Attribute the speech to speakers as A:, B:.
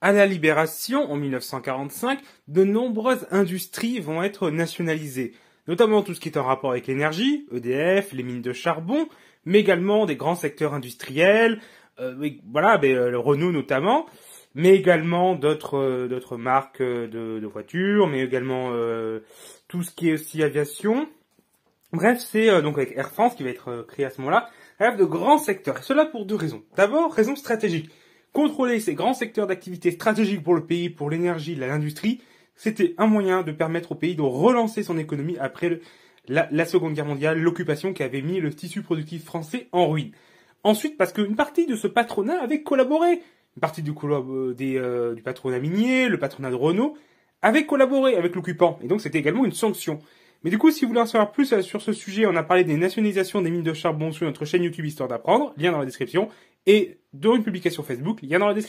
A: À la Libération, en 1945, de nombreuses industries vont être nationalisées, notamment tout ce qui est en rapport avec l'énergie, EDF, les mines de charbon, mais également des grands secteurs industriels, euh, voilà, ben, euh, le Renault notamment, mais également d'autres euh, d'autres marques de, de, voitures, mais également tout ce qui est aussi aviation. Bref, c'est donc avec Air France qui va être créé à ce moment-là. Bref, de grands secteurs. Et cela pour deux raisons. D'abord, raison stratégique. Contrôler ces grands secteurs d'activité stratégiques pour le pays, pour l'énergie, l'industrie, c'était un moyen de permettre au pays de relancer son économie après la, Seconde Guerre mondiale, l'occupation qui avait mis le tissu productif français en ruine. Ensuite, parce qu'une partie de ce patronat avait collaboré, une partie du, euh, euh, du patronat minier, le patronat de Renault, avait collaboré avec l'occupant, et donc c'était également une sanction. Mais du coup, si vous voulez en savoir plus euh, sur ce sujet, on a parlé des nationalisations des mines de charbon sur notre chaîne YouTube Histoire d'apprendre, lien dans la description, et dans une publication Facebook, lien dans la description.